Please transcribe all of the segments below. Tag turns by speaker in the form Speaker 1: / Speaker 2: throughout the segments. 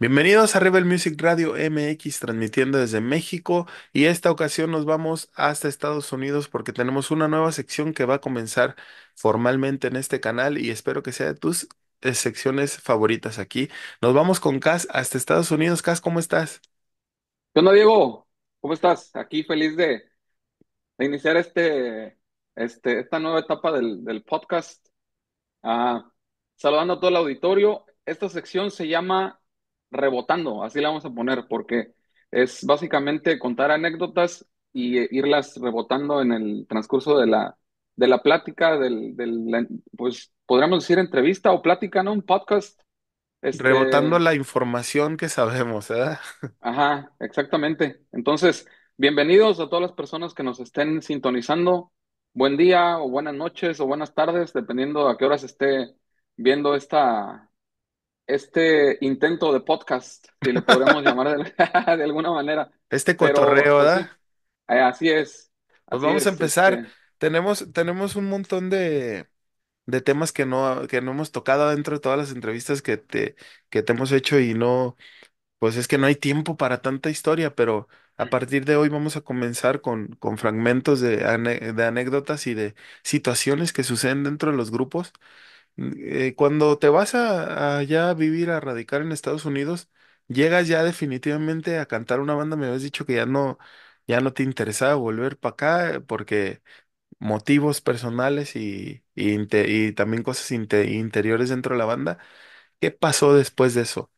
Speaker 1: Bienvenidos a Rebel Music Radio MX, transmitiendo desde México y esta ocasión nos vamos hasta Estados Unidos porque tenemos una nueva sección que va a comenzar formalmente en este canal y espero que sea de tus eh, secciones favoritas aquí. Nos vamos con Cas hasta Estados Unidos. Cas, ¿cómo estás?
Speaker 2: ¿Qué onda, Diego? ¿Cómo estás? Aquí feliz de, iniciar este, este, esta nueva etapa del, podcast. Ah, saludando a todo el auditorio. Esta sección se llama rebotando, así la vamos a poner, porque es básicamente contar anécdotas y eh, irlas rebotando en el transcurso de la, de la plática, del, pues podríamos decir entrevista o plática, ¿no? Un podcast. Este rebotando la
Speaker 1: información que sabemos, ¿eh?
Speaker 2: Ajá, exactamente. Entonces, bienvenidos a todas las personas que nos estén sintonizando. Buen día o buenas noches o buenas tardes, dependiendo a qué horas esté viendo esta, este intento de podcast, que lo podemos llamar de, alguna manera.
Speaker 1: Este cotorreo, pues, ¿verdad?
Speaker 2: Eh, así es. Pues vamos a empezar. Este.
Speaker 1: Tenemos, tenemos un montón de, de temas que no, que no hemos tocado dentro de todas las entrevistas que te, que te hemos hecho y no, pues es que no hay tiempo para tanta historia, pero a partir de hoy vamos a comenzar con, con fragmentos de, de anécdotas y de situaciones que suceden dentro de los grupos eh, cuando te vas a, vivir, a radicar en Estados Unidos, llegas ya definitivamente a cantar una banda. Me habías dicho que ya no, ya no te interesaba volver para acá porque motivos personales y, y, también cosas interiores dentro de la banda. ¿Qué pasó después de eso?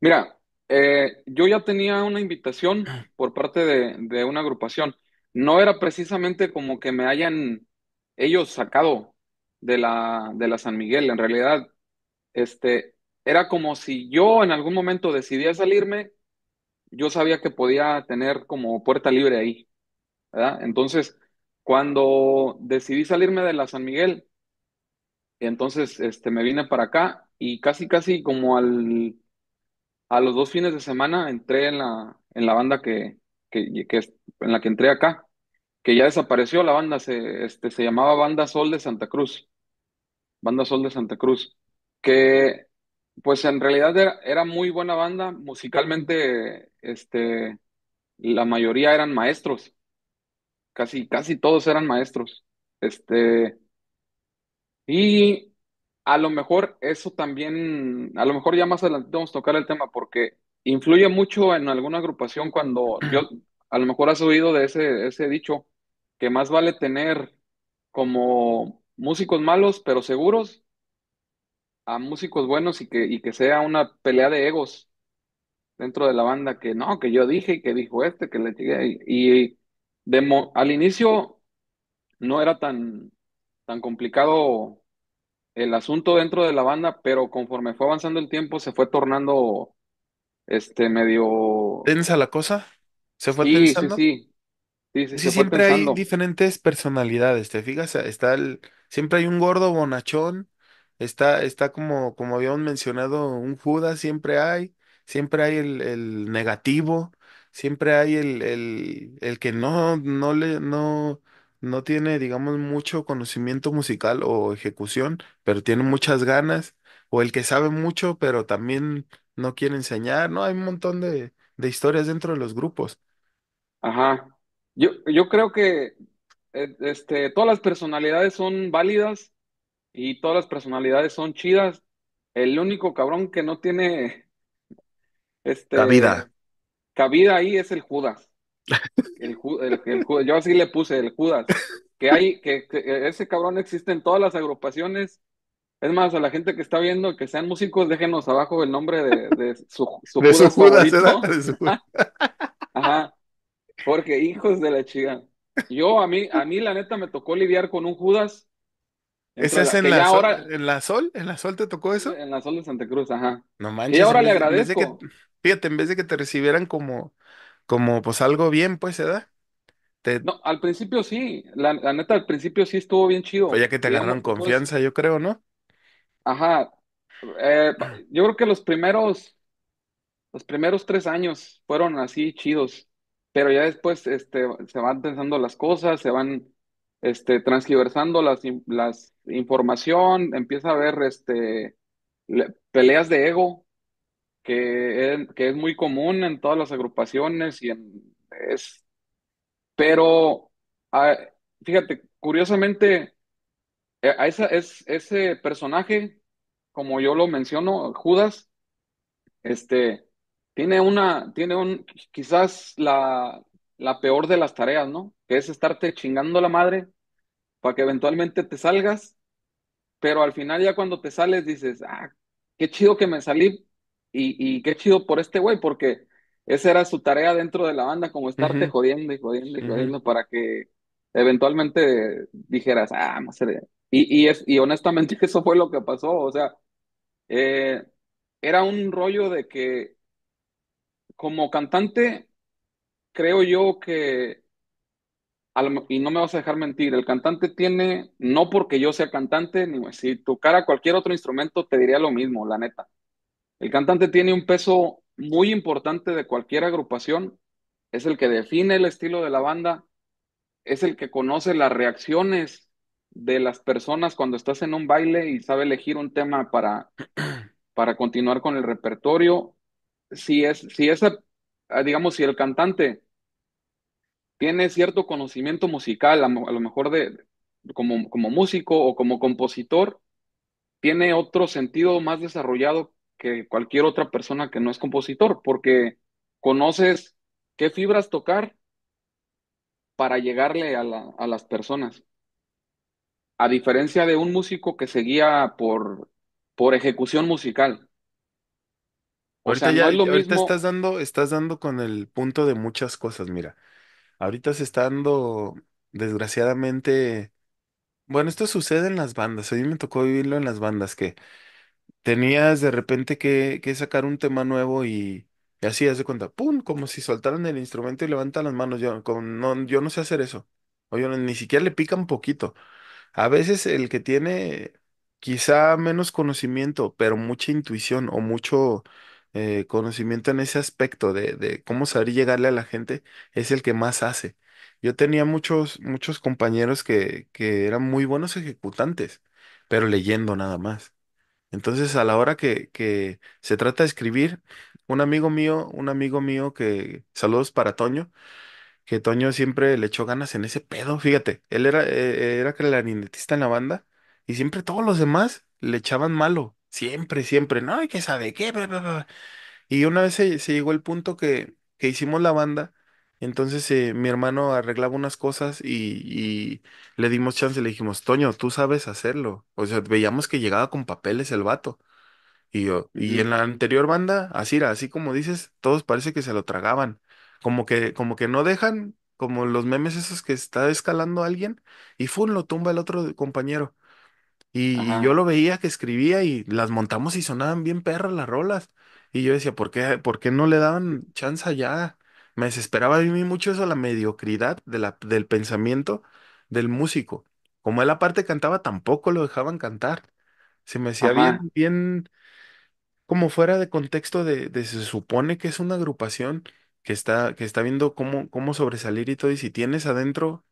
Speaker 2: Mira, eh, yo ya tenía una invitación por parte de, de una agrupación. No era precisamente como que me hayan ellos sacado, de la, de la San Miguel. En realidad, este, era como si yo en algún momento decidía salirme, yo sabía que podía tener como puerta libre ahí. Entonces, cuando decidí salirme de la San Miguel, entonces este, me vine para acá y casi, casi como al, a los dos fines de semana entré en la, en la banda que, que, que en la que entré acá, que ya desapareció la banda, se, este, se llamaba Banda Sol de Santa Cruz. Banda Sol de Santa Cruz, que pues en realidad era, muy buena banda, musicalmente este, la mayoría eran maestros, casi, casi todos eran maestros. Este, y a lo mejor eso también, a lo mejor ya más adelante vamos a tocar el tema porque influye mucho en alguna agrupación cuando yo, a lo mejor has oído de ese, ese dicho, que más vale tener como músicos malos pero seguros a músicos buenos y que, y que sea una pelea de egos dentro de la banda que no, que yo dije y que dijo este, que le llegué. Y, y al inicio no era tan, tan complicado el asunto dentro de la banda, pero conforme fue avanzando el tiempo se fue tornando
Speaker 1: este medio... ¿Tensa la cosa? ¿Se fue sí, Sí, sí,
Speaker 2: Sí, siempre hay
Speaker 1: diferentes personalidades, ¿te fijas? Está el, siempre hay un gordo bonachón, está, está como, como habíamos mencionado, un juda, siempre hay, siempre hay el, el negativo, siempre hay el, el, el que no, no le, no, no tiene, digamos, mucho conocimiento musical o ejecución, pero tiene muchas ganas, o el que sabe mucho, pero también no quiere enseñar, ¿no? Hay un montón de, de historias dentro de los grupos.
Speaker 2: Ajá. Yo, yo creo que e, este, todas las personalidades son válidas y todas las personalidades son chidas. El único cabrón que no tiene este, cabida. cabida ahí es el Judas. El, el, yo así le puse el Judas. Que hay, que, ese cabrón existe en todas las agrupaciones. Es más, a la gente que está viendo, que sean músicos, déjenos abajo el nombre de, su, de su Judas, Ajá. Porque hijos de la chica. Yo, a mí, a mí la neta me tocó lidiar con un Judas.
Speaker 1: ¿Esa es en, la sol, en la Sol?
Speaker 2: ¿En la Sol te tocó eso? En la Sol de Santa Cruz, ajá.
Speaker 1: No manches. Y ahora le agradezco. fíjate, en vez de que te recibieran como, como pues algo bien, pues se da.
Speaker 2: No, al principio sí. La, neta, al principio sí estuvo bien chido. Pues ya que te ganaron confianza,
Speaker 1: yo creo, ¿no?
Speaker 2: Ajá. Eh, yo creo que los primeros, los primeros tres años fueron así chidos pero ya después este, se van pensando las cosas, se van este, transgiversando las, las información, empieza a haber este, peleas de ego, que es, muy común en todas las agrupaciones y en, es, pero ah, fíjate, curiosamente, eh, a esa, es, ese personaje, como yo lo menciono, Judas, este, tiene una, tiene un, quizás la, peor de las tareas, ¿no? Que es estarte chingando la madre para que eventualmente te salgas, pero al final ya cuando te sales dices, ah, qué chido que me salí y, y qué chido por este güey, porque esa era su tarea dentro de la banda, como estarte jodiendo y jodiendo y jodiendo para que eventualmente dijeras, ah, no sé. Y, y, es, y honestamente eso fue lo que pasó, o sea, eh, era un rollo de que como cantante, creo yo que, y no me vas a dejar mentir, el cantante tiene, no porque yo sea cantante, ni si tocara cualquier otro instrumento te diría lo mismo, la neta. El cantante tiene un peso muy importante de cualquier agrupación, es el que define el estilo de la banda, es el que conoce las reacciones de las personas cuando estás en un baile y sabe elegir un tema para, para continuar con el repertorio si es, si esa, ah, digamos, si el cantante tiene cierto conocimiento musical, a, lo mejor de, como, como músico o como compositor, tiene otro sentido más desarrollado que cualquier otra persona que no es compositor, porque conoces qué fibras tocar para llegarle a, las personas. A diferencia de un músico que se guía por, por ejecución musical.
Speaker 1: Ahorita ya, estás dando, estás dando con el punto de muchas cosas, mira. Ahorita se está dando, desgraciadamente, bueno, esto sucede en las bandas, a mí me tocó vivirlo en las bandas, que tenías de repente que, sacar un tema nuevo y, así, haz de cuenta, ¡pum! Como si soltaran el instrumento y levantan las manos, yo, no, sé hacer eso, o yo ni siquiera le pica un poquito. A veces el que tiene quizá menos conocimiento, pero mucha intuición o mucho... Eh, conocimiento en ese aspecto de, cómo saber llegarle a la gente es el que más hace. Yo tenía muchos, muchos compañeros que, eran muy buenos ejecutantes, pero leyendo nada más. Entonces, a la hora que, se trata de escribir, un amigo mío, un amigo mío que, saludos para Toño, que Toño siempre le echó ganas en ese pedo, fíjate, él era, el eh, era clarinetista en la banda y siempre todos los demás le echaban malo Siempre, siempre, no, hay que sabe qué? Y una vez se, llegó el punto que, que hicimos la banda, entonces eh, mi hermano arreglaba unas cosas y, le dimos chance, le dijimos, Toño, tú sabes hacerlo. O sea, veíamos que llegaba con papeles el vato. Y yo, y en la anterior banda, así era, así como dices, todos parece que se lo tragaban. Como que, como que no dejan, como los memes esos que está escalando alguien, y fun lo tumba el otro compañero. Y, yo lo veía que escribía y las montamos y sonaban bien perras las rolas. Y yo decía, ¿por qué, por qué no le daban chance ya? Me desesperaba a mí mucho eso, la mediocridad de la, del pensamiento del músico. Como él aparte cantaba, tampoco lo dejaban cantar. Se me hacía bien, bien, como fuera de contexto de, de se supone que es una agrupación que está, que está viendo cómo, cómo sobresalir y todo, y si tienes adentro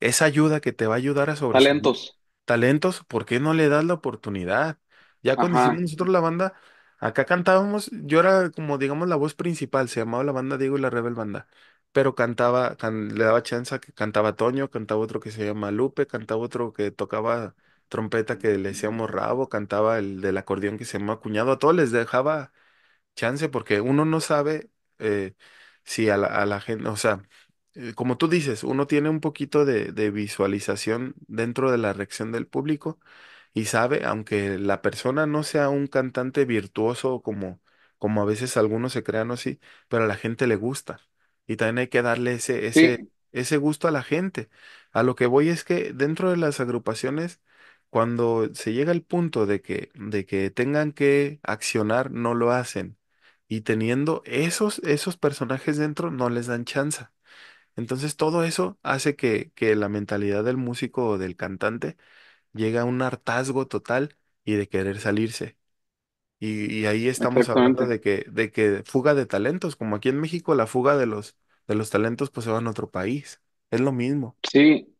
Speaker 1: esa ayuda que te va a ayudar a sobresalir, Talentos talentos, ¿por qué no le das la oportunidad? Ya cuando hicimos nosotros la banda, acá cantábamos, yo era como, digamos, la voz principal, se llamaba la banda Diego y la Rebel Banda, pero cantaba, le daba chance que cantaba Toño, cantaba otro que se llama Lupe, cantaba otro que tocaba trompeta que le mm. decíamos Rabo, cantaba el del acordeón que se llamaba Cuñado, a todos les dejaba chance porque uno no sabe eh, si a la gente, o sea... Eh, como tú dices, uno tiene un poquito de, visualización dentro de la reacción del público y sabe, aunque la persona no sea un cantante virtuoso como, como a veces algunos se crean o así, pero a la gente le gusta. Y también hay que darle ese, ese, ese gusto a la gente. A lo que voy es que dentro de las agrupaciones, cuando se llega el punto de que, de que tengan que accionar, no lo hacen. Y teniendo esos, esos personajes dentro, no les dan chanza. Entonces todo eso hace que, que la mentalidad del músico o del cantante llegue a un hartazgo total y de querer salirse. Y, ahí estamos hablando de que, de que fuga de talentos, como aquí en México la fuga de los, de los talentos pues se va a otro país. Es lo mismo.
Speaker 2: Sí,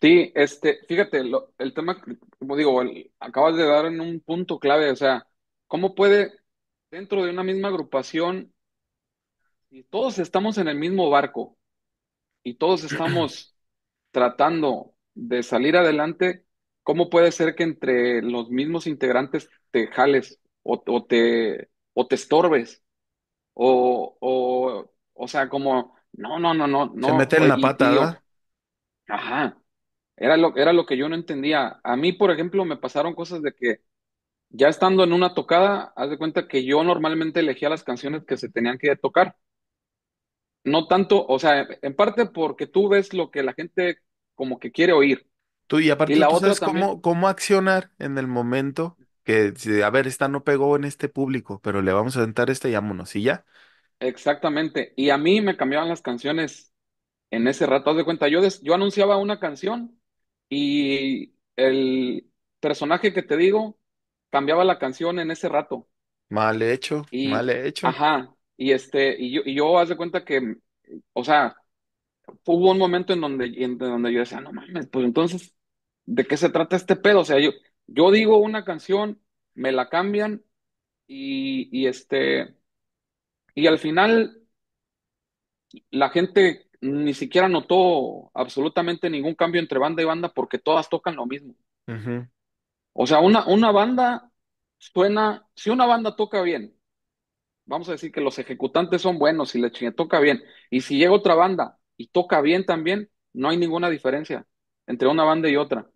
Speaker 2: sí, este, fíjate, lo- el tema, como digo, acabas de dar en un punto clave, o sea, ¿cómo puede dentro de una misma agrupación, si todos estamos en el mismo barco? y todos estamos tratando de salir adelante, ¿cómo puede ser que entre los mismos integrantes te jales o, te, o te estorbes? O, o, o sea, como, no, no, no, no, no. Se meten la pata, ¿verdad? Ajá. Era era lo que yo no entendía. A mí, por ejemplo, me pasaron cosas de que ya estando en una tocada, haz de cuenta que yo normalmente elegía las canciones que se tenían que tocar. No tanto, o sea, en parte porque tú ves lo que la gente como que quiere oír. Tú, y aparte, la tú otra sabes
Speaker 1: cómo, accionar en el momento que, a ver, esta no pegó en este público, pero le vamos a sentar esta y vámonos, y ya.
Speaker 2: exactamente. Y a mí me cambiaban las canciones en ese rato. Haz de cuenta, yo, yo anunciaba una canción y el personaje que te digo cambiaba la canción en ese rato.
Speaker 1: Mal hecho,
Speaker 2: mal hecho. ajá, y, este, y yo, y yo haz de cuenta que, mm, o sea, hubo un momento en donde, en donde yo decía, no mames, pues entonces, ¿de qué se trata este pedo? O sea, yo, yo digo una canción, me la cambian y, este, y al final la gente ni siquiera notó absolutamente ningún cambio entre banda y banda porque todas tocan lo mismo. O sea, una, una banda suena, si una banda toca bien vamos a decir que los ejecutantes son buenos y le toca bien. Y si llega otra banda y toca bien también, no hay ninguna diferencia entre una banda y otra.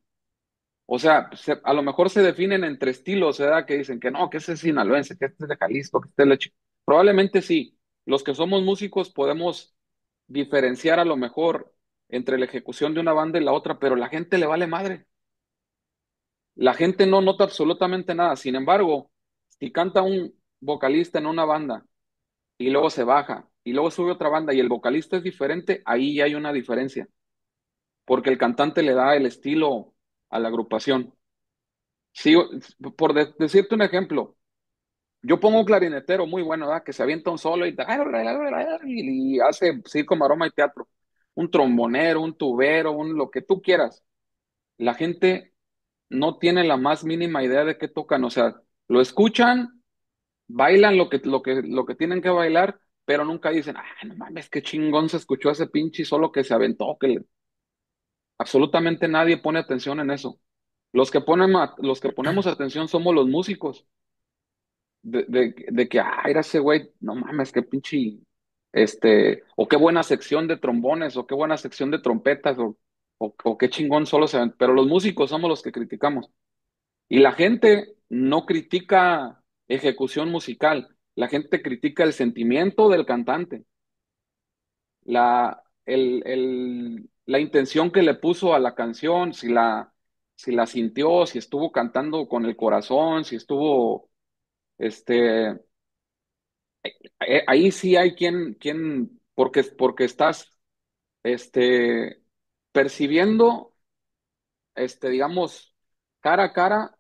Speaker 2: O sea, a lo mejor se definen entre estilos, ¿verdad? Que dicen que no, que ese es sinaloense, que este es de Jalisco, que este es leche. Probablemente sí. Los que somos músicos podemos diferenciar a lo mejor entre la ejecución de una banda y la otra, pero la gente le vale madre. La gente no nota absolutamente nada. Sin embargo, si canta un, vocalista en una banda y luego se baja y luego sube otra banda y el vocalista es diferente, ahí ya hay una diferencia. Porque el cantante le da el estilo a la agrupación. Si, por decirte un ejemplo, yo pongo un clarinetero muy bueno, que se avienta un solo y, y hace circo, maroma y teatro. Un trombonero, un tubero, lo que tú quieras. La gente no tiene la más mínima idea de qué tocan. O sea, lo escuchan bailan lo que, lo que, lo que tienen que bailar, pero nunca dicen, ah, no mames, qué chingón se escuchó ese pinche solo que se aventó. Que Absolutamente nadie pone atención en eso. Los que, ponen, los que ponemos atención somos los músicos. De, que, ah, era ese güey, no mames, qué pinche, este, o qué buena sección de trombones, o qué buena sección de trompetas, o, qué chingón solo se... Pero los músicos somos los que criticamos. Y la gente no critica Ejecución musical. La gente critica el sentimiento del cantante, la, la intención que le puso a la canción, si la, si la sintió, si estuvo cantando con el corazón, si estuvo, este, eh, eh, ahí sí hay quien, quien, porque, porque estás, este, percibiendo, este, digamos, cara a cara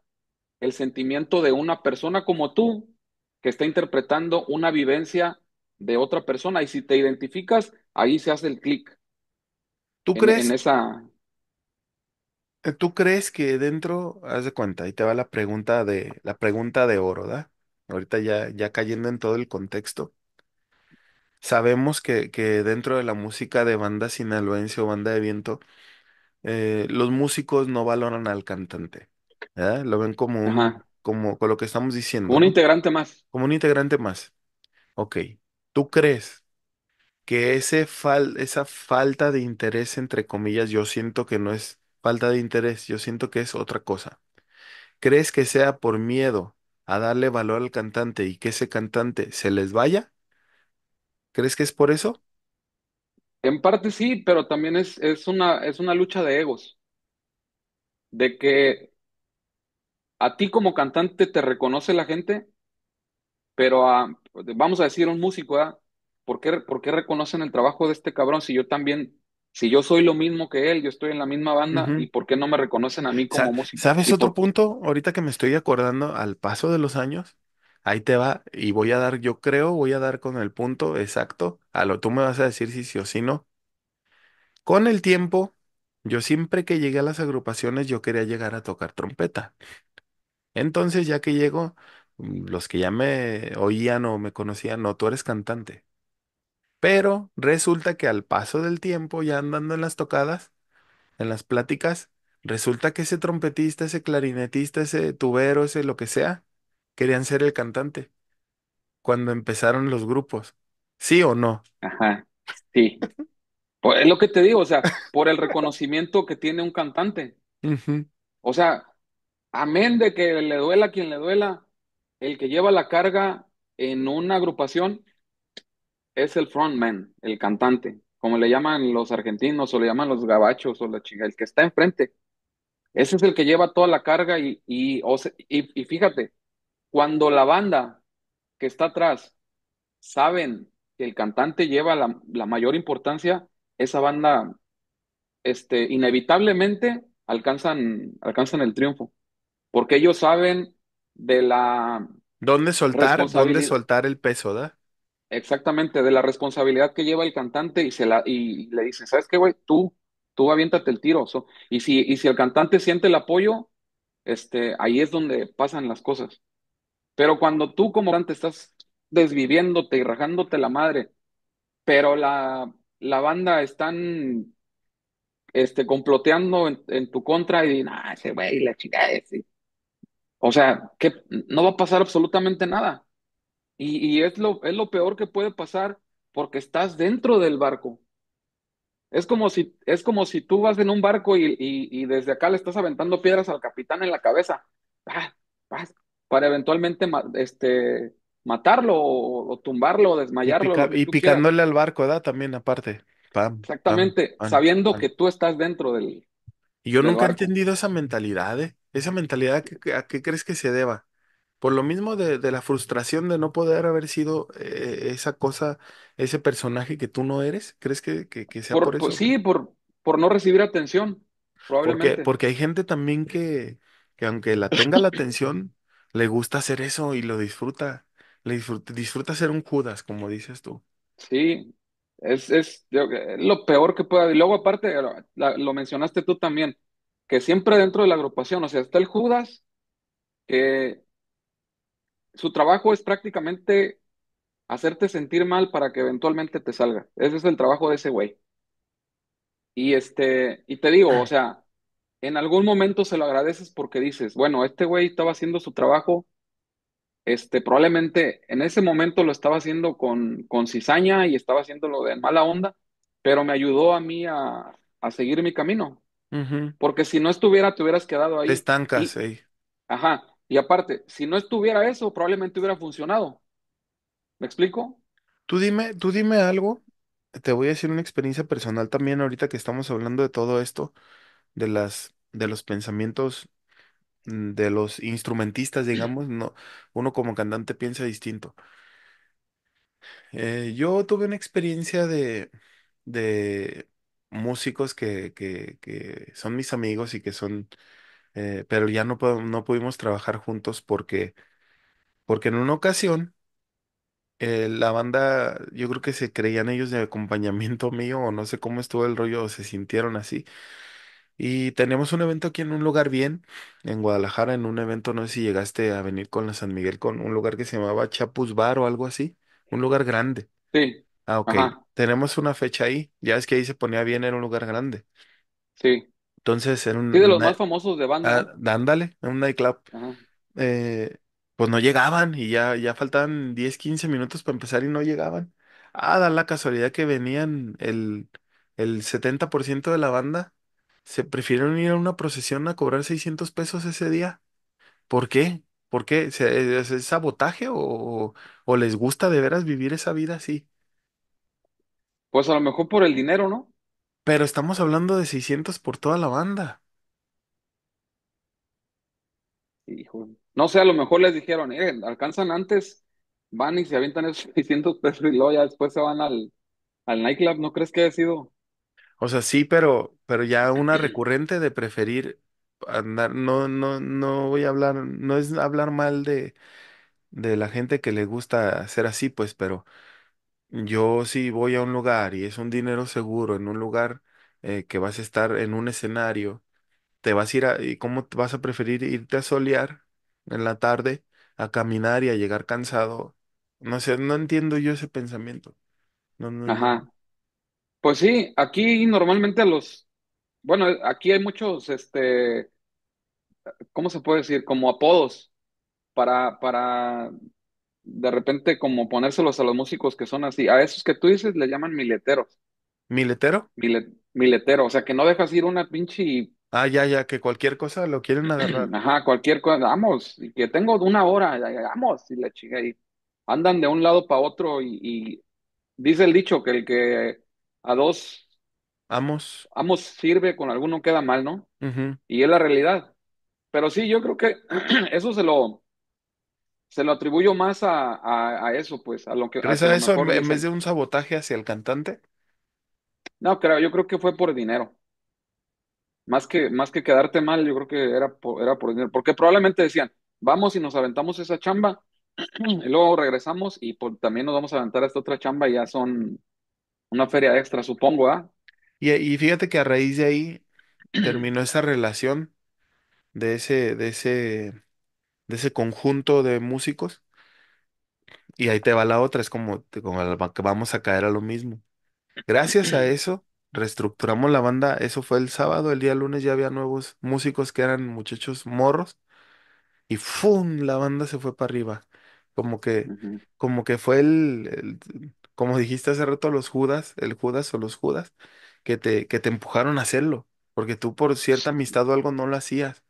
Speaker 2: el sentimiento de una persona como tú que está interpretando una vivencia de otra persona. Y si te identificas, ahí se hace el clic. ¿Tú crees? en esa...
Speaker 1: ¿Tú crees que dentro, haz de cuenta, ahí te va la pregunta de, la pregunta de oro, ¿da? Ahorita ya, ya cayendo en todo el contexto. Sabemos que, dentro de la música de banda sinaloense o banda de viento, eh, los músicos no valoran al cantante. Lo ven como como con lo que estamos diciendo, Un
Speaker 2: integrante más.
Speaker 1: Como un integrante más. Ok. ¿Tú crees que ese esa falta de interés, entre comillas, yo siento que no es falta de interés, yo siento que es otra cosa? ¿Crees que sea por miedo a darle valor al cantante y que ese cantante se les vaya? ¿Crees que es por eso?
Speaker 2: En parte sí, pero también es, es una, es una lucha de egos, de que a ti como cantante te reconoce la gente, pero vamos a decir, un músico, ¿Por, qué, reconocen el trabajo de este cabrón si yo también, si yo soy lo mismo que él, yo estoy en la misma banda, ¿y por qué no me reconocen a mí como músico? ¿Sabes otro
Speaker 1: punto? Ahorita que me estoy acordando al paso de los años, ahí te va, y voy a dar, yo creo, voy a dar con el punto exacto, a lo tú me vas a decir si sí o si no. Con el tiempo, yo siempre que llegué a las agrupaciones, yo quería llegar a tocar trompeta. Entonces, ya que llego, mm, los que ya me oían o me conocían, no, tú eres cantante. Pero resulta que al paso del tiempo, ya andando en las tocadas, en las pláticas, resulta que ese trompetista, ese clarinetista, ese tubero, ese lo que sea, querían ser el cantante cuando empezaron los grupos. ¿Sí o no?
Speaker 2: Ajá, sí. es lo que te digo, o sea, por el reconocimiento que tiene un cantante. O sea, amén de que le duela quien le duela, el que lleva la carga en una agrupación es el frontman, el cantante, como le llaman los argentinos o le llaman los gabachos o la chica, el que está enfrente. Ese es el que lleva toda la carga y, y, fíjate, cuando la banda que está atrás saben que el cantante lleva la, la mayor importancia, esa banda este, inevitablemente alcanzan, alcanzan el triunfo porque ellos saben de la
Speaker 1: ¿Dónde soltar, dónde soltar el peso, da?
Speaker 2: exactamente, de la responsabilidad que lleva el cantante y se la, y le dicen, ¿sabes qué, güey? Tú, tú aviéntate el tiro. y si, y si el cantante siente el apoyo, este, ahí es donde pasan las cosas. Pero cuando tú como cantante estás desviviéndote y rajándote la madre, pero la, la banda están este, comploteando en, tu contra y ah, ese güey, la chica ese, o sea, que no va a pasar absolutamente nada. Y, es, lo, es lo peor que puede pasar porque estás dentro del barco. Es como si, es como si tú vas en un barco y, desde acá le estás aventando piedras al capitán en la cabeza. Ah, ah, para eventualmente este, matarlo o, tumbarlo o desmayarlo. Y, picándole
Speaker 1: al barco, ¿verdad? También aparte. Exactamente, sabiendo que
Speaker 2: tú estás dentro del... Y yo nunca he entendido
Speaker 1: esa mentalidad, ¿eh? Esa mentalidad, ¿a qué, crees que se deba? Por lo mismo de, la frustración de no poder haber sido eh, esa cosa, ese personaje que tú no eres, ¿crees que, que- sea por pues eso?
Speaker 2: sí, por, por no recibir atención, probablemente. porque
Speaker 1: hay gente también que, que aunque la tenga la atención, le gusta hacer eso y lo disfruta. Le disfruta, ser un Judas, como dices tú.
Speaker 2: Sí, es, eh, lo peor que pueda. Y luego aparte, lo mencionaste tú también, que siempre dentro de la agrupación, o sea, está el Judas, que su trabajo es prácticamente hacerte sentir mal para que eventualmente te salga. Ese es el trabajo de ese güey. Y este, y te digo, o ah. sea, en algún momento se lo agradeces porque dices, bueno, este güey estaba haciendo su trabajo, este, probablemente en ese momento lo estaba haciendo con, cizaña y estaba haciéndolo de mala onda, pero me ayudó a mí a, a seguir mi camino. Porque si no estuviera, te hubieras quedado ahí. Te estancas ahí. Ajá. Y aparte, si no estuviera eso, probablemente hubiera funcionado. ¿Me explico?
Speaker 1: Tú dime, tú dime algo. Te voy a decir una experiencia personal también ahorita que estamos hablando de todo esto, de las, de los pensamientos mm, de los instrumentistas, digamos, no, uno como cantante piensa distinto. Eh, yo tuve una experiencia de, de músicos que, son mis amigos y que son, eh, pero ya no, no pudimos trabajar juntos porque, porque en una ocasión eh, la banda, yo creo que se creían ellos de acompañamiento mío o no sé cómo estuvo el rollo se sintieron así. Y tenemos un evento aquí en un lugar bien, en Guadalajara, en un evento, no sé si llegaste a venir con la San Miguel, con un lugar que se llamaba Chapuz Bar o algo así, un lugar grande. Sí, Ah, ok. Tenemos una fecha ahí. Ya es que ahí se ponía bien era un lugar grande. sí. Entonces, era Sí, un, de los más famosos de banda, ah, Dándale, en un nightclub, eh, pues no llegaban y ya, ya faltaban 10, 15 minutos para empezar y no llegaban. Ah, da la casualidad que venían el, el 70% de la banda. Se prefirieron ir a una procesión a cobrar 600 pesos ese día. ¿Por qué? ¿Por qué? ¿Es, sabotaje o les gusta de veras vivir esa vida así?
Speaker 2: Pues a lo mejor por el dinero, ¿no?
Speaker 1: Pero estamos hablando de 600 por toda la banda.
Speaker 2: No sé, a lo mejor les dijeron, eh, alcanzan antes, van y se avientan esos 600 pesos y luego ya después se van al, al nightclub. ¿No crees que ha sido?
Speaker 1: O sea, sí, pero, pero ya una recurrente de preferir andar, no, no, no voy a hablar, no es hablar mal de, de la gente que le gusta hacer así, pues, pero yo si voy a un lugar y es un dinero seguro en un lugar eh, que vas a estar en un escenario, te vas a ir a, ¿y cómo vas a preferir irte a solear en la tarde, a caminar y a llegar cansado? No sé, no entiendo yo ese pensamiento. Ajá.
Speaker 2: Pues sí, aquí normalmente los, bueno, aquí hay muchos, este, ¿cómo se puede decir? Como apodos para, para de repente como ponérselos a los músicos que son así. A esos que tú dices le llaman mileteros. ¿Miletero? miletero, o sea que no dejas ir una pinche... Ah, ya, ya, que cualquier cosa lo quieren agarrar. Ajá, cualquier cosa, vamos, y que tengo una hora, vamos, y la chica y Andan de un lado para otro y, dice el dicho que el que a dos Amos. amos sirve, con alguno queda mal, ¿no? Y es la realidad. Pero sí, yo creo que eso se lo, se lo atribuyo más a, eso, pues, a lo que... ¿Crees a eso en, vez
Speaker 1: de un sabotaje hacia el cantante?
Speaker 2: No, creo, yo creo que fue por dinero. Más que, más que quedarte mal, yo creo que era por, era por dinero. Porque probablemente decían, vamos y nos aventamos esa chamba, y luego regresamos y pues también nos vamos a aventar esta otra chamba y ya son una feria extra, supongo, ¿ah?
Speaker 1: Y, y fíjate que a raíz de ahí terminó esa relación de ese, de ese de ese conjunto de músicos. Y ahí te va la otra, es como, que vamos a caer a lo mismo. Gracias a eso, reestructuramos la banda. Eso fue el sábado, el día lunes ya había nuevos músicos que eran muchachos morros y ¡fum! La banda se fue para arriba. Como que, como que fue el, como dijiste hace rato, los Judas, el Judas o los Judas, que te, que te empujaron a hacerlo, porque tú por cierta amistad o algo no lo hacías.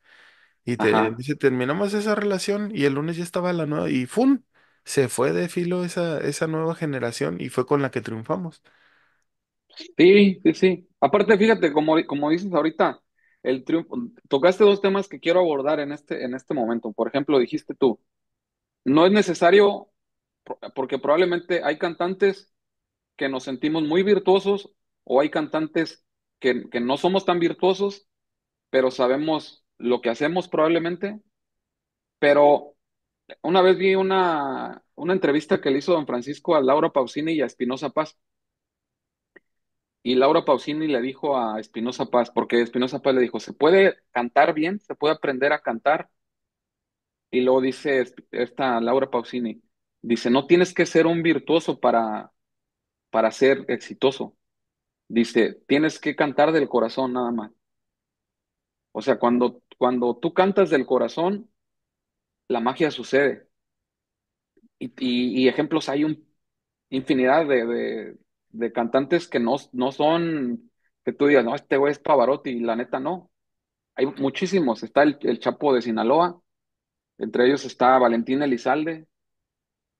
Speaker 1: Y te, dice, terminamos esa relación y el lunes ya estaba la nueva y ¡fum! Se fue de filo esa, esa nueva generación y fue con la que triunfamos.
Speaker 2: Sí, sí, sí. Aparte, fíjate, como, como dices ahorita, el triunfo, tocaste dos temas que quiero abordar en este, en este momento. Por ejemplo, dijiste tú, no es necesario, porque probablemente hay cantantes que nos sentimos muy virtuosos o hay cantantes que, que no somos tan virtuosos, pero sabemos lo que hacemos probablemente, pero una vez vi una, entrevista que le hizo don Francisco a Laura Pausini y a Espinosa Paz. Y Laura Pausini le dijo a Espinosa Paz, porque Espinosa Paz le dijo, ¿se puede cantar bien? ¿Se puede aprender a cantar? Y luego dice esta Laura Pausini, dice, no tienes que ser un virtuoso para, para ser exitoso. Dice, tienes que cantar del corazón nada más. O sea, cuando cuando tú cantas del corazón, la magia sucede. Y, ejemplos hay un, infinidad de, cantantes que no, son, que tú digas, no, este güey es Pavarotti, y la neta no. Hay muchísimos. Está el, Chapo de Sinaloa, entre ellos está Valentín Elizalde.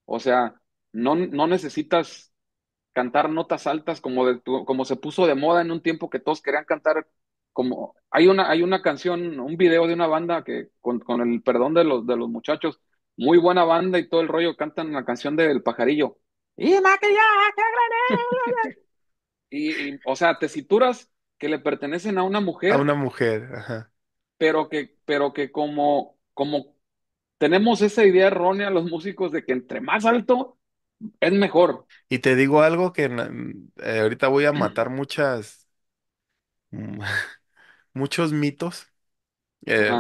Speaker 2: O sea, no, no necesitas cantar notas altas como, de, como se puso de moda en un tiempo que todos querían cantar como hay una, hay una canción, un video de una banda que con, el perdón de los, de los muchachos, muy buena banda y todo el rollo, cantan una canción del pajarillo. Y y, y, o sea, tesituras que le pertenecen a una mujer. A una
Speaker 1: mujer, ajá.
Speaker 2: Pero que, pero que como, como tenemos esa idea errónea los músicos de que entre más alto
Speaker 1: es mejor. Y te digo algo que eh, ahorita voy a matar muchas muchos mitos. Eh,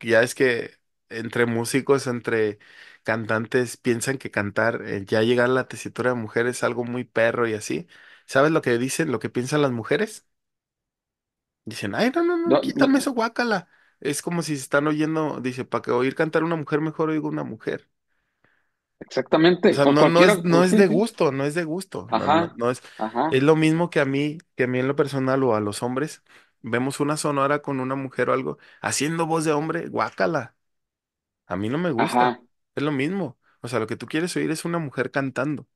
Speaker 1: ya es que entre músicos, entre cantantes, piensan que cantar, eh, ya llegar a la tesitura de mujeres es algo muy perro y así. ¿Sabes lo que dicen, lo que piensan las mujeres? Dicen, ay, no, no, no, quítame eso, guácala. Es como si se están oyendo, dice, para que oír cantar una mujer, mejor oigo una mujer. exactamente, no, es, de gusto, no es de gusto, no, es, es lo mismo que a mí, que a mí en lo personal o a los hombres vemos una sonora con una mujer o algo haciendo voz de hombre, guácala. A mí no me gusta. Es lo mismo. O sea, lo que tú quieres oír es una mujer cantando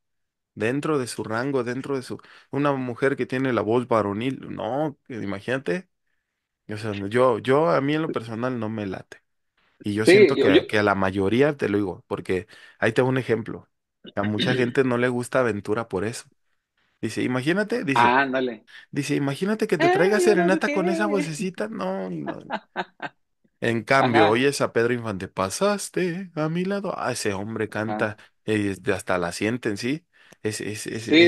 Speaker 1: dentro de su rango, dentro de su... Una mujer que tiene la voz varonil. No, imagínate. O sea, yo, yo a mí en lo personal no me late. Y yo siento que, a la mayoría te lo digo, porque ahí tengo un ejemplo. A mucha gente no le gusta Aventura por eso. Dice, imagínate, dice, dice, imagínate que te traiga serenata con esa vocecita. No, no. En cambio, oye, oyes a Pedro Infante, pasaste a mi lado. Ah, ese hombre canta, eh, hasta la sienten, ¿sí? Es, Sí,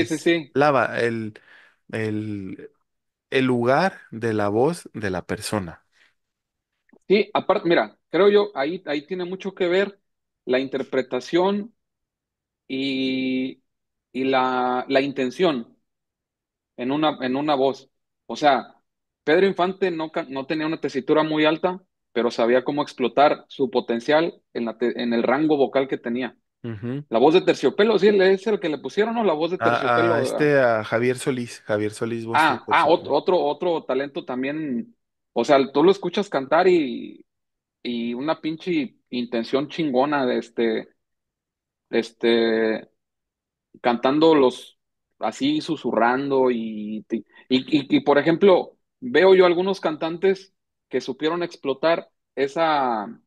Speaker 1: sí, sí. lava, el, el, el lugar de la voz de la persona.
Speaker 2: Sí, aparte, mira, creo yo, ahí, ahí tiene mucho que ver la interpretación. y y la, la intención en una, en una voz. O sea, Pedro Infante no, no tenía una tesitura muy alta, pero sabía cómo explotar su potencial en, la en el rango vocal que tenía. La voz de Terciopelo, sí, es el que le pusieron, o La voz de Terciopelo. A, este,
Speaker 1: a Javier Solís, Javier Solís. ah, ah
Speaker 2: otro, otro, otro talento también. O sea, tú lo escuchas cantar y, y una pinche intención chingona de este, este, cantando los así susurrando y, y, por ejemplo, veo yo algunos cantantes que supieron explotar esa,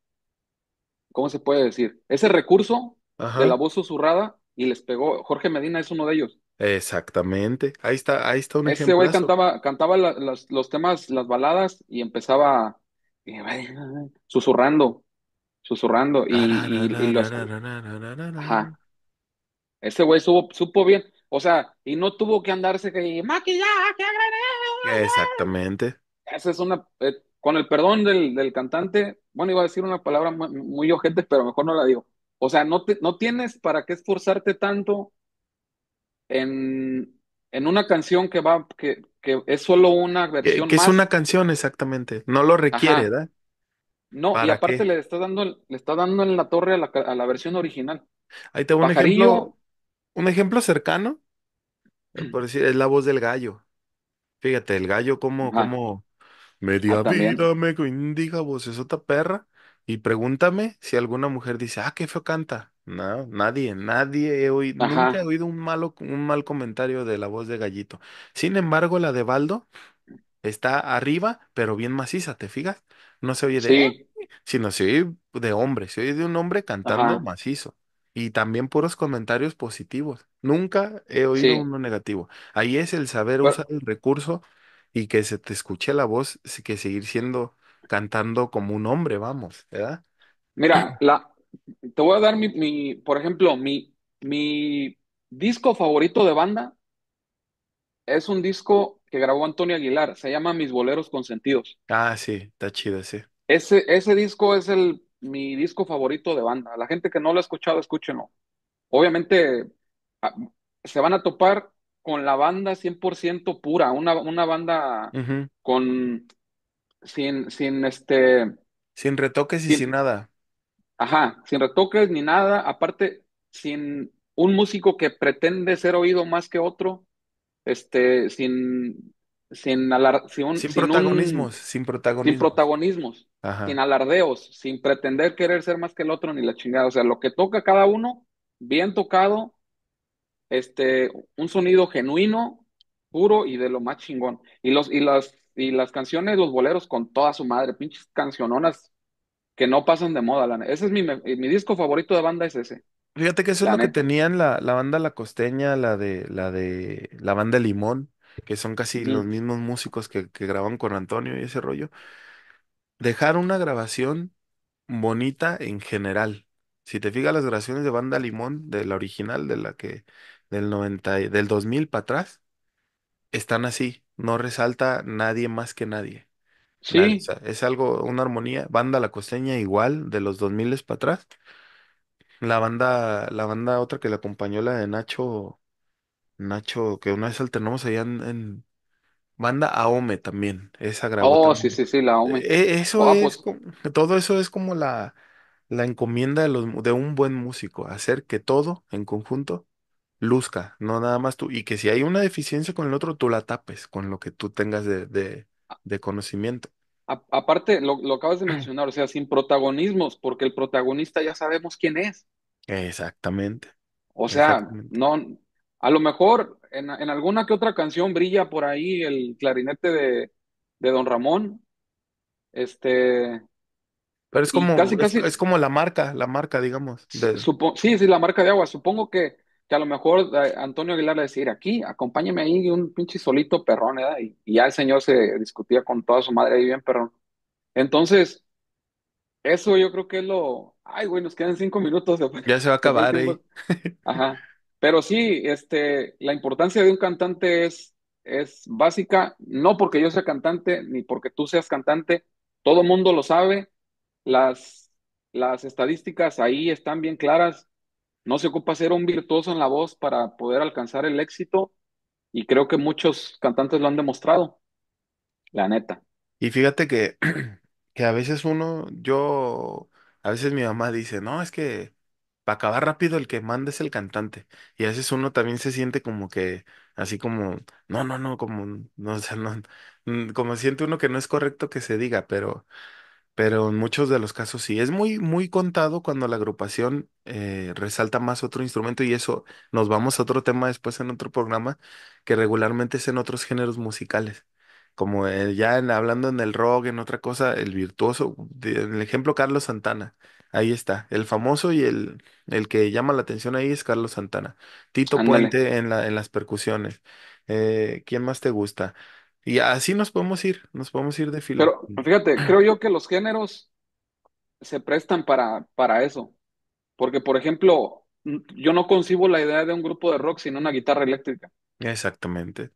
Speaker 2: ¿cómo se puede decir? Ese recurso de la voz susurrada y les pegó. Jorge Medina es uno de ellos.
Speaker 1: Exactamente. Ahí está, ahí está un ejemplo. Ese güey
Speaker 2: cantaba, cantaba los temas, las baladas y empezaba susurrando, susurrando y, ese güey supo, bien. O sea, y no tuvo que andarse que maquillaje, eh".
Speaker 1: Exactamente.
Speaker 2: Esa es una. Eh, con el perdón del, cantante, bueno, iba a decir una palabra muy, urgente pero mejor no la digo. O sea, no, no tienes para qué esforzarte tanto en, una canción que va, que, es solo una versión. Que, que es una
Speaker 1: canción, exactamente. No lo requiere, ¿verdad?
Speaker 2: No, y aparte le está dando, le está dando en la torre a la, versión original. Ahí te un ejemplo
Speaker 1: un ejemplo cercano, eh, mm. por decir, es la voz del gallo. Fíjate, el gallo como, ah. como ah, media vida me indica otra perra. Y pregúntame si alguna mujer dice, ah, qué feo canta. No, nadie, nadie he oído, nunca he oído un malo, un mal comentario de la voz de gallito. Sin embargo, la de Baldo está arriba, pero bien maciza, ¿te fijas? No se oye de, sino se oye de hombre, se oye de un hombre cantando macizo. Y también puros comentarios positivos. Nunca he oído uno negativo. Ahí es el saber usar el recurso y que se te escuche la voz, que seguir siendo cantando como un hombre, vamos, ¿verdad?
Speaker 2: mira, la, te voy a dar mi, mi- por ejemplo, mi, mi disco favorito de banda es un disco que grabó Antonio Aguilar, se llama Mis Boleros Consentidos.
Speaker 1: Ah, sí, está chido, sí.
Speaker 2: Ese, ese disco es el mi disco favorito de banda. La gente que no lo ha escuchado, escúchenlo. Obviamente ah, se van a topar con la banda 100% pura, una, banda con sin sin este sin retoques y sin nada. Ajá, sin retoques ni nada, aparte sin un músico que pretende ser oído más que otro, este sin sin, sin, protagonismos,
Speaker 1: sin, protagonismos, sin
Speaker 2: alardeos, sin pretender querer ser más que el otro ni la chingada. O sea, lo que toca cada uno, bien tocado, este, un sonido genuino, puro y de lo más chingón. Y los, y las, y las canciones, los boleros con toda su madre, pinches canciononas que no pasan de moda. ese es mi, mi disco favorito de banda es ese.
Speaker 1: Fíjate que eso es lo que tenían la, la banda La Costeña, la de, la de, la banda Limón que son casi los mismos músicos que, graban con Antonio y ese rollo, dejar una grabación bonita en general. Si te fijas las grabaciones de Banda Limón, de la original, de la que del 90, 2000 para atrás, están así, no resalta nadie más que nadie. Sí, es algo, una armonía. Banda La Costeña igual, de los 2000 para atrás. La banda, la banda otra que le acompañó, la de Nacho. Nacho, que una vez alternamos allá en, banda AOME también. Esa grabó Oh, sí, sí, sí,
Speaker 2: la OME. E, eso oh, es, pues
Speaker 1: todo eso es como la, la encomienda de, los, de un buen músico, hacer que todo en conjunto luzca, no nada más tú. Y que si hay una deficiencia con el otro, tú la tapes con lo que tú tengas de, de, conocimiento.
Speaker 2: aparte, lo, acabas de mencionar, o sea, sin protagonismos, porque el protagonista ya sabemos quién es.
Speaker 1: Exactamente,
Speaker 2: O sea, no. A lo mejor en, alguna que otra canción brilla por ahí el clarinete de, de Don Ramón. Este. Pero es como,
Speaker 1: como la marca, la marca, digamos. sí,
Speaker 2: sí, la marca de agua. Supongo que, que a lo mejor eh, Antonio Aguilar le decía, aquí, acompáñeme ahí un pinche solito perrón, ¿eh? y, ya el señor se discutía con toda su madre ahí bien perrón. Entonces, eso yo creo que es lo... Ay, güey, nos quedan cinco minutos.
Speaker 1: Ya se va a acabar ahí.
Speaker 2: Eh. Ajá. Pero sí, este, la importancia de un cantante es, es básica, no porque yo sea cantante ni porque tú seas cantante, todo el mundo lo sabe, las, las estadísticas ahí están bien claras, no se ocupa ser un virtuoso en la voz para poder alcanzar el éxito y creo que muchos cantantes lo han demostrado, la neta.
Speaker 1: Y fíjate que, que a veces uno, yo, a veces mi mamá dice, no, es que para acabar rápido el que manda es el cantante. Y a veces uno también se siente como que, así como, no, no, no, como, no, como siente uno que no es correcto que se diga, pero, pero en muchos de los casos sí. Es muy, muy contado cuando la agrupación eh, resalta más otro instrumento y eso nos vamos a otro tema después en otro programa que regularmente es en otros géneros musicales. Como eh, ya en- hablando en el rock, en otra cosa, el virtuoso, el ejemplo Carlos Santana. Ahí está, el famoso y el, el que llama la atención ahí es Carlos Santana. Tito Puente en la, en las percusiones. Eh, ¿quién más te gusta? Y así nos podemos ir, nos podemos ir de filo. Pero
Speaker 2: fíjate, creo yo que los géneros se prestan para, para eso. Porque, por ejemplo, yo no concibo la idea de un grupo de rock sin una guitarra eléctrica.
Speaker 1: Exactamente.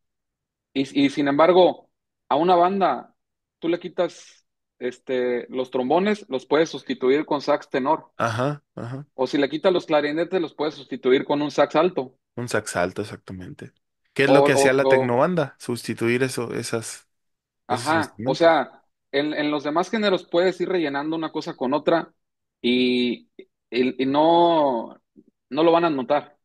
Speaker 2: Y, y sin embargo, a una banda, tú le quitas este, los trombones los puedes sustituir con sax tenor. Ajá, ajá. O si le quita los clarinetes, los puedes sustituir con un sax alto.
Speaker 1: Un sax alto, exactamente. ¿Qué es lo que hacía la tecnobanda? Sustituir eso, esas, ajá,
Speaker 2: o sea, en, los demás géneros puedes ir rellenando una cosa con otra y, y no, no lo van a notar.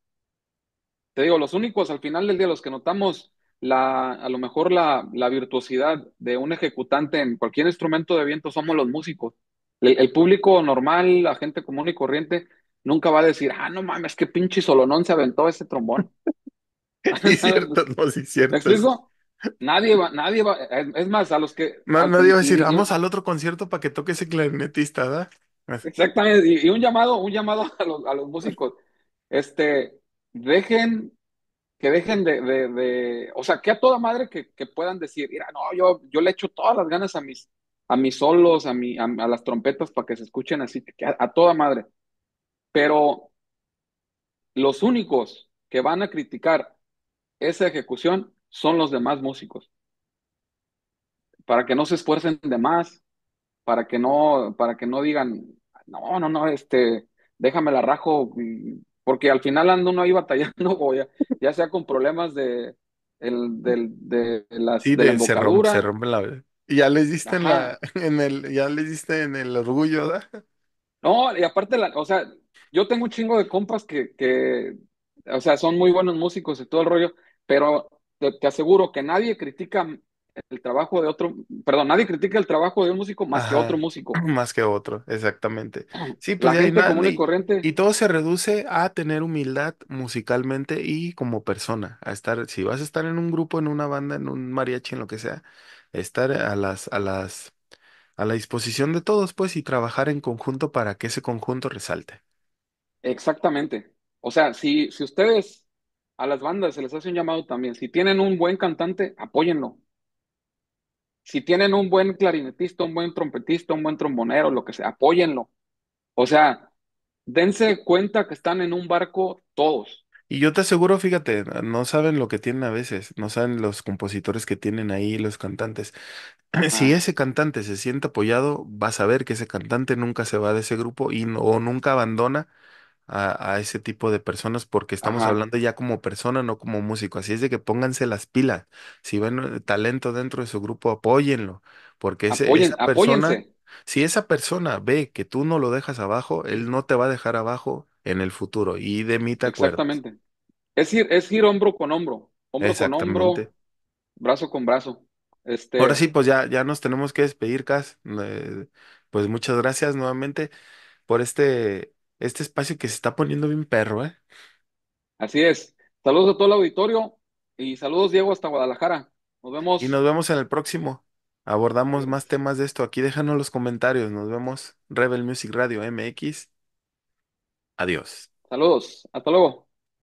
Speaker 2: Te digo, los únicos al final del día, los que notamos la, a lo mejor la, virtuosidad de un ejecutante en cualquier instrumento de viento somos los músicos. El, público normal, la gente común y corriente, nunca va a decir, ah, no mames, que pinche solonón se aventó ese trombón.
Speaker 1: es cierto, no, sí, cierto.
Speaker 2: Nadie va, nadie es más, a los que... nadie va a decir, vamos
Speaker 1: al otro concierto para que toque ese clarinetista, ¿verdad?
Speaker 2: Exactamente, y, un llamado, un llamado a los, a los músicos. Este, dejen que dejen de, o sea, que a toda madre que, puedan decir, mira, no, yo, yo le echo todas las ganas a mis, a mis solos, a, mi, a, las trompetas para que se escuchen así, a, toda madre. Pero los únicos que van a criticar esa ejecución son los demás músicos. Para que no se esfuercen de más, para que no, para que no digan, no, no, no, este, déjame la rajo porque al final ando uno ahí batallando, ya, sea con problemas de, el, de, las, de, se rompe, la... Y
Speaker 1: ya les diste en la, el, ya les diste en el orgullo, ¿verdad?
Speaker 2: No, y aparte, la, o sea, yo tengo un chingo de compas que, o sea, son muy buenos músicos y todo el rollo, pero te aseguro que nadie critica el trabajo de otro, perdón, nadie critica el trabajo de un músico más que otro músico.
Speaker 1: Más que otro, exactamente.
Speaker 2: Sí, pues La común y corriente. y todo
Speaker 1: se reduce a tener humildad musicalmente y como persona, a estar, si vas a estar en un grupo, en una banda, en un mariachi, en lo que sea, estar a las, a las, a la disposición de todos, pues, y trabajar en conjunto para que ese conjunto resalte.
Speaker 2: Exactamente. O sea, si, si ustedes a las bandas se les hace un llamado también, si tienen un buen cantante, apóyenlo si tienen un buen clarinetista, un buen trompetista, un buen trombonero, lo que sea, apóyenlo. O sea, dense cuenta que están en un barco todos. Y yo te aseguro,
Speaker 1: fíjate, no saben lo que tienen a veces, no saben los compositores que tienen ahí, los cantantes. Si ese cantante se siente apoyado, vas a ver que ese cantante nunca se va de ese grupo y o nunca abandona a, ese tipo de personas porque estamos hablando ya como persona, no como músico. Así es de que pónganse las pilas. Si ven eh, talento dentro de su grupo, apóyenlo, porque ese, esa persona, si esa persona ve que tú no lo dejas abajo, él no te va a dejar abajo en el futuro. Y de mi te Exactamente.
Speaker 2: Es ir, hombro con hombro, hombro con hombro, brazo con brazo. Ahora sí,
Speaker 1: este pues ya, nos tenemos que despedir, Cas. Eh, pues muchas gracias nuevamente por este. Este espacio que se está poniendo bien perro, ¿eh?
Speaker 2: Así es. Saludos a todo el auditorio y saludos, Diego, hasta Guadalajara. Nos vemos. Y
Speaker 1: nos vemos en el próximo. Abordamos más temas de esto. Aquí déjanos los comentarios. Nos vemos. Rebel Music Radio MX. Adiós.
Speaker 2: Saludos. Hasta luego.